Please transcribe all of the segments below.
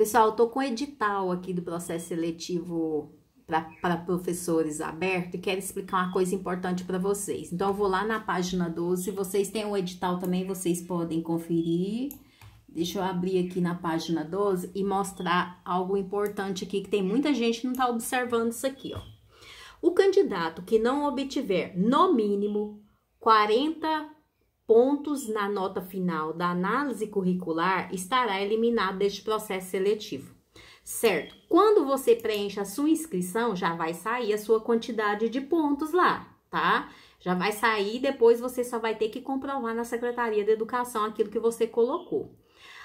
Pessoal, eu tô com edital aqui do processo seletivo para professores aberto e quero explicar uma coisa importante para vocês. Então, eu vou lá na página 12, vocês têm o um edital também, vocês podem conferir. Deixa eu abrir aqui na página 12 e mostrar algo importante aqui, que tem muita gente que não está observando isso aqui, ó. O candidato que não obtiver, no mínimo, 40 pontos na nota final da análise curricular estará eliminado deste processo seletivo. Certo? Quando você preenche a sua inscrição, já vai sair a sua quantidade de pontos lá, tá? Já vai sair, depois você só vai ter que comprovar na Secretaria de Educação aquilo que você colocou.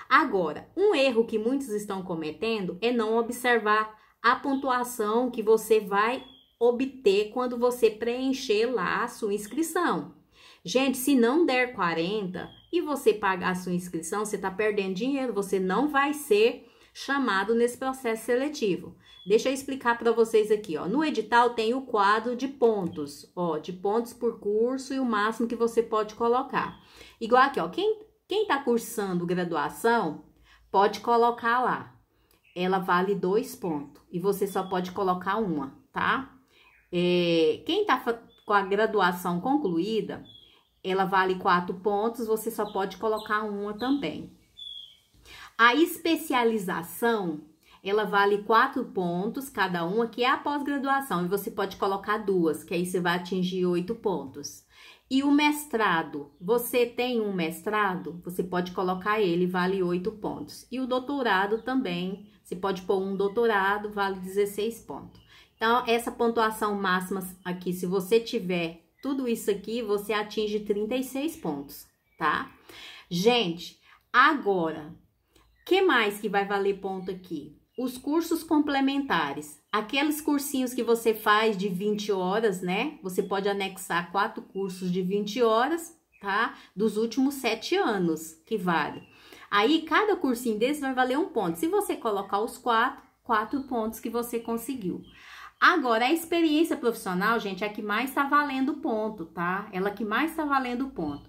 Agora, um erro que muitos estão cometendo é não observar a pontuação que você vai obter quando você preencher lá a sua inscrição. Gente, se não der 40 e você pagar a sua inscrição, você está perdendo dinheiro, você não vai ser chamado nesse processo seletivo. Deixa eu explicar para vocês aqui, ó. No edital tem o quadro de pontos, ó, de pontos por curso e o máximo que você pode colocar. Igual aqui, ó, quem quem tá cursando graduação pode colocar lá. Ela vale dois pontos e você só pode colocar uma, tá? É, quem tá com a graduação concluída ela vale quatro pontos, você só pode colocar uma também. A especialização, ela vale quatro pontos cada uma, que é a pós-graduação, e você pode colocar duas, que aí você vai atingir oito pontos. E o mestrado, você tem um mestrado? Você pode colocar ele, vale oito pontos. E o doutorado também, você pode pôr um doutorado, vale 16 pontos. Então, essa pontuação máxima aqui, se você tiver tudo isso aqui você atinge 36 pontos, tá? Gente, agora, que mais que vai valer ponto aqui? Os cursos complementares, aqueles cursinhos que você faz de 20 horas, né? Você pode anexar quatro cursos de 20 horas, tá? Dos últimos sete anos que vale. Aí, cada cursinho desses vai valer um ponto. Se você colocar os quatro, quatro pontos que você conseguiu. Agora, a experiência profissional, gente, é a que mais está valendo ponto, tá? Ela que mais está valendo ponto.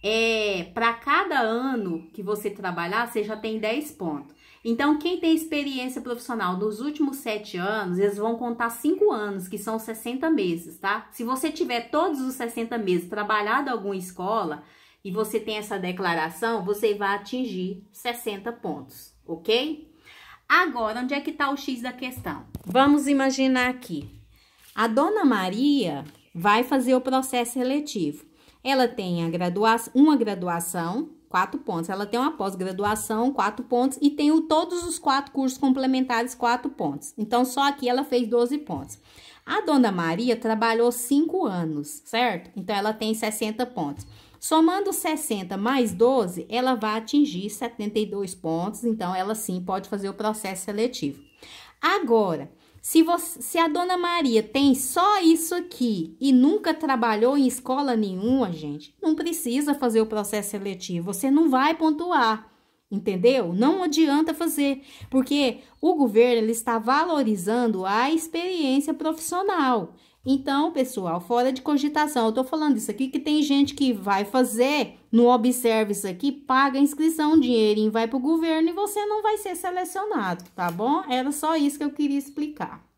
É, para cada ano que você trabalhar, você já tem 10 pontos. Então, quem tem experiência profissional nos últimos 7 anos, eles vão contar 5 anos, que são 60 meses, tá? Se você tiver todos os 60 meses trabalhado em alguma escola e você tem essa declaração, você vai atingir 60 pontos, ok? Agora, onde é que está o X da questão? Vamos imaginar aqui. A dona Maria vai fazer o processo seletivo. Ela tem a gradua uma graduação, quatro pontos. Ela tem uma pós-graduação, quatro pontos, e tem o, todos os quatro cursos complementares, quatro pontos. Então, só aqui ela fez 12 pontos. A dona Maria trabalhou cinco anos, certo? Então, ela tem 60 pontos. Somando 60 mais 12, ela vai atingir 72 pontos, então ela sim pode fazer o processo seletivo. Agora, se, você, se a dona Maria tem só isso aqui e nunca trabalhou em escola nenhuma, gente, não precisa fazer o processo seletivo, você não vai pontuar. Entendeu? Não adianta fazer, porque o governo ele está valorizando a experiência profissional. Então, pessoal, fora de cogitação, eu tô falando isso aqui que tem gente que vai fazer, no observa isso aqui, paga inscrição, dinheirinho vai pro governo e você não vai ser selecionado, tá bom? Era só isso que eu queria explicar.